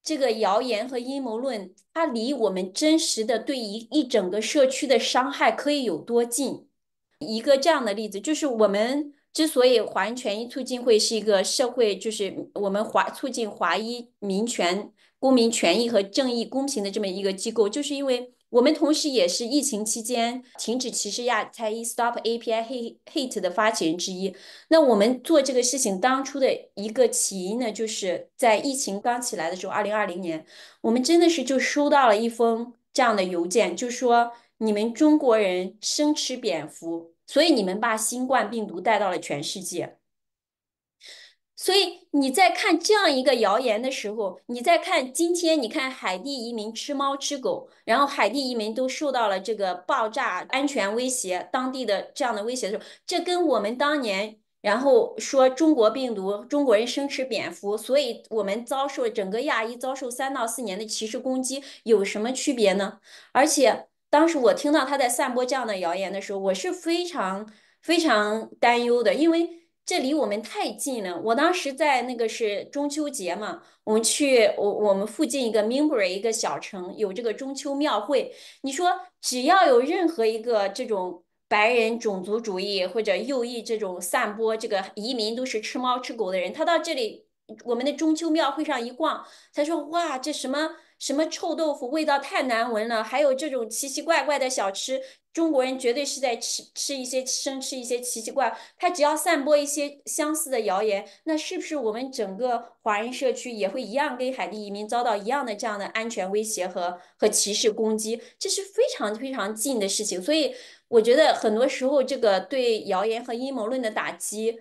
这个谣言和阴谋论，它离我们真实的对一一整个社区的伤害可以有多近。一个这样的例子就是，我们之所以华人权益促进会是一个社会，就是我们华促进华裔民权。公民权益和正义公平的这么一个机构，就是因为我们同时也是疫情期间停止歧视亚裔 Stop A P I hate 的发起人之一。那我们做这个事情当初的一个起因呢，就是在疫情刚起来的时候，二零二零年，我们真的是就收到了一封这样的邮件，就说你们中国人生吃蝙蝠，所以你们把新冠病毒带到了全世界。所以你在看这样一个谣言的时候，你在看今天你看海地移民吃猫吃狗，然后海地移民都受到了这个爆炸安全威胁，当地的这样的威胁的时候，这跟我们当年然后说中国病毒中国人生吃蝙蝠，所以我们遭受整个亚裔遭受三到四年的歧视攻击有什么区别呢？而且当时我听到他在散播这样的谣言的时候，我是非常非常担忧的，因为。这离我们太近了。我当时在那个是中秋节嘛，我们去我我们附近一个 r 北一个小城有这个中秋庙会。你说只要有任何一个这种白人种族主义或者右翼这种散播这个移民都是吃猫吃狗的人，他到这里我们的中秋庙会上一逛，他说哇这什么什么臭豆腐味道太难闻了，还有这种奇奇怪怪的小吃。中国人绝对是在吃吃一些生吃一些奇奇怪，他只要散播一些相似的谣言，那是不是我们整个华人社区也会一样跟海地移民遭到一样的这样的安全威胁和和歧视攻击？这是非常非常近的事情。所以我觉得很多时候，这个对谣言和阴谋论的打击，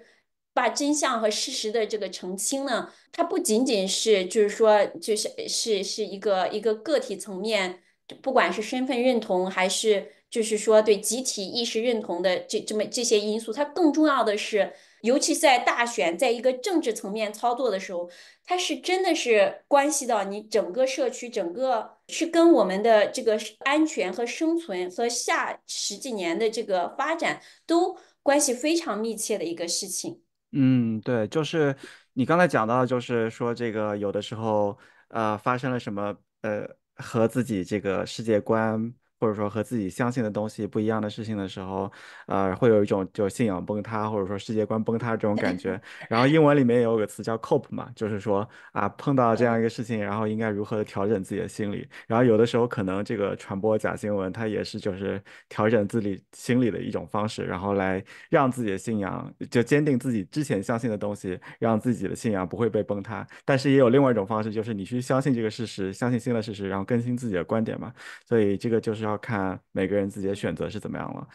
把真相和事实的这个澄清呢，它不仅仅是就是说就是是是一个一个个体层面，不管是身份认同还是。就是说，对集体意识认同的这这么这些因素，它更重要的是，尤其在大选，在一个政治层面操作的时候，它是真的是关系到你整个社区、整个是跟我们的这个安全和生存和下十几年的这个发展都关系非常密切的一个事情。嗯，对，就是你刚才讲到，就是说这个有的时候，呃，发生了什么，呃，和自己这个世界观。或者说和自己相信的东西不一样的事情的时候，呃，会有一种就信仰崩塌或者说世界观崩塌这种感觉。然后英文里面也有个词叫 cope 嘛，就是说啊，碰到这样一个事情，然后应该如何调整自己的心理。然后有的时候可能这个传播假新闻，它也是就是调整自己心理的一种方式，然后来让自己的信仰就坚定自己之前相信的东西，让自己的信仰不会被崩塌。但是也有另外一种方式，就是你去相信这个事实，相信新的事实，然后更新自己的观点嘛。所以这个就是。要看每个人自己的选择是怎么样了。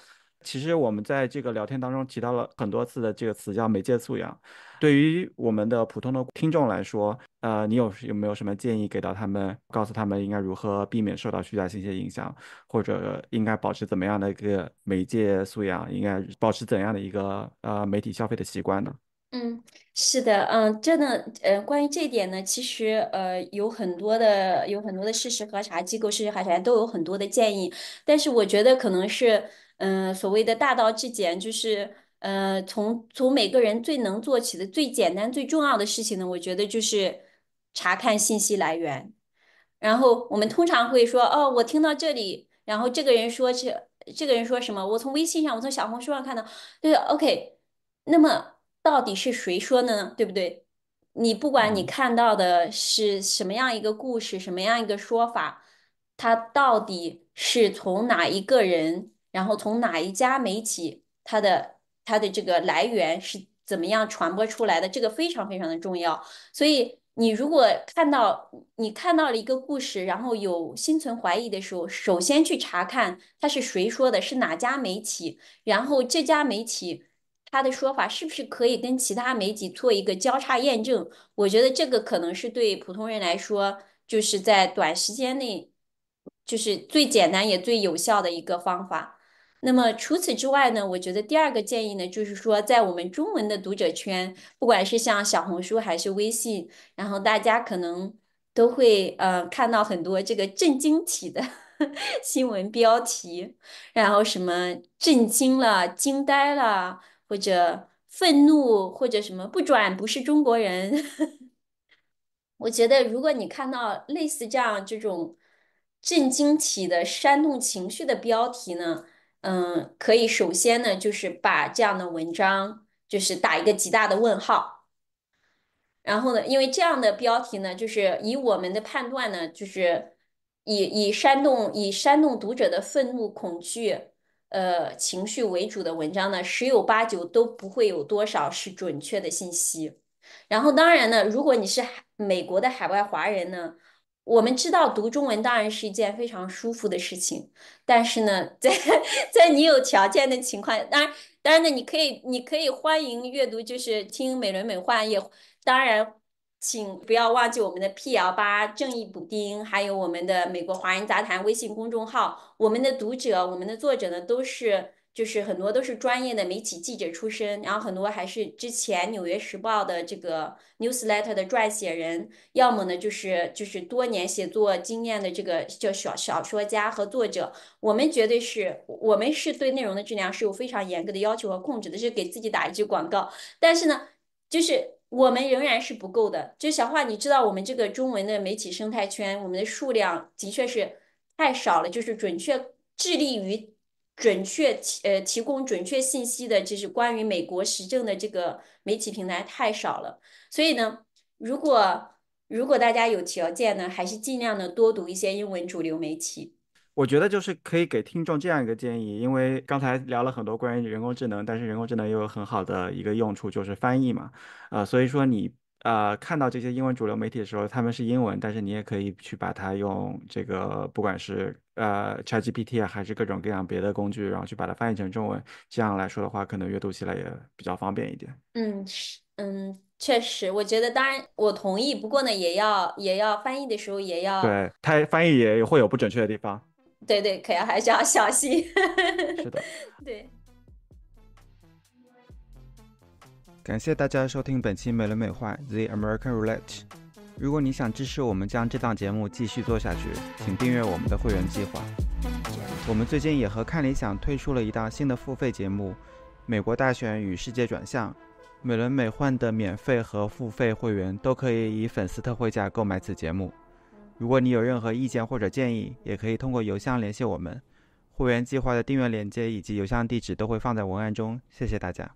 其实我们在这个聊天当中提到了很多次的这个词叫媒介素养。对于我们的普通的听众来说，呃，你有有没有什么建议给到他们，告诉他们应该如何避免受到虚假信息的影响，或者应该保持怎么样的一个媒介素养？应该保持怎样的一个呃媒体消费的习惯呢？嗯，是的，嗯，真的，呃，关于这一点呢，其实呃，有很多的，有很多的事实核查机构，事实核查都有很多的建议，但是我觉得可能是，嗯，所谓的大道至简，就是，呃，从从每个人最能做起的、最简单、最重要的事情呢，我觉得就是查看信息来源，然后我们通常会说，哦，我听到这里，然后这个人说是，这个人说什么，我从微信上，我从小红书上看到，就是 OK，那么。到底是谁说的呢？对不对？你不管你看到的是什么样一个故事，什么样一个说法，它到底是从哪一个人，然后从哪一家媒体，它的它的这个来源是怎么样传播出来的？这个非常非常的重要。所以，你如果看到你看到了一个故事，然后有心存怀疑的时候，首先去查看它是谁说的，是哪家媒体，然后这家媒体。他的说法是不是可以跟其他媒体做一个交叉验证？我觉得这个可能是对普通人来说，就是在短时间内就是最简单也最有效的一个方法。那么除此之外呢？我觉得第二个建议呢，就是说在我们中文的读者圈，不管是像小红书还是微信，然后大家可能都会呃看到很多这个震惊体的 新闻标题，然后什么震惊了、惊呆了。或者愤怒或者什么不转不是中国人，我觉得如果你看到类似这样这种震惊体的煽动情绪的标题呢，嗯，可以首先呢就是把这样的文章就是打一个极大的问号，然后呢，因为这样的标题呢就是以我们的判断呢就是以以煽动以煽动读者的愤怒恐惧。呃，情绪为主的文章呢，十有八九都不会有多少是准确的信息。然后，当然呢，如果你是美国的海外华人呢，我们知道读中文当然是一件非常舒服的事情。但是呢，在在你有条件的情况，当然当然呢，你可以你可以欢迎阅读，就是听美轮美奂，也当然。请不要忘记我们的 P.L. 八正义补丁，还有我们的美国华人杂谈微信公众号。我们的读者，我们的作者呢，都是就是很多都是专业的媒体记者出身，然后很多还是之前《纽约时报》的这个 Newsletter 的撰写人，要么呢就是就是多年写作经验的这个叫小小说家和作者。我们绝对是我们是对内容的质量是有非常严格的要求和控制的，是给自己打一句广告。但是呢，就是。我们仍然是不够的，就小花，你知道我们这个中文的媒体生态圈，我们的数量的确是太少了，就是准确致力于准确提呃提供准确信息的，就是关于美国时政的这个媒体平台太少了。所以呢，如果如果大家有条件呢，还是尽量的多读一些英文主流媒体。我觉得就是可以给听众这样一个建议，因为刚才聊了很多关于人工智能，但是人工智能又有很好的一个用处，就是翻译嘛。呃，所以说你呃看到这些英文主流媒体的时候，他们是英文，但是你也可以去把它用这个，不管是呃 ChatGPT 啊，还是各种各样别的工具，然后去把它翻译成中文。这样来说的话，可能阅读起来也比较方便一点。嗯，嗯，确实，我觉得当然我同意，不过呢，也要也要翻译的时候也要，对它翻译也会有不准确的地方。对对，可要还是要小心。是的，对。感谢大家收听本期《美轮美奂 The American Roulette》。如果你想支持我们将这档节目继续做下去，请订阅我们的会员计划。我们最近也和看理想推出了一档新的付费节目《美国大选与世界转向》。美轮美奂的免费和付费会员都可以以粉丝特惠价购买此节目。如果你有任何意见或者建议，也可以通过邮箱联系我们。会员计划的订阅链接以及邮箱地址都会放在文案中，谢谢大家。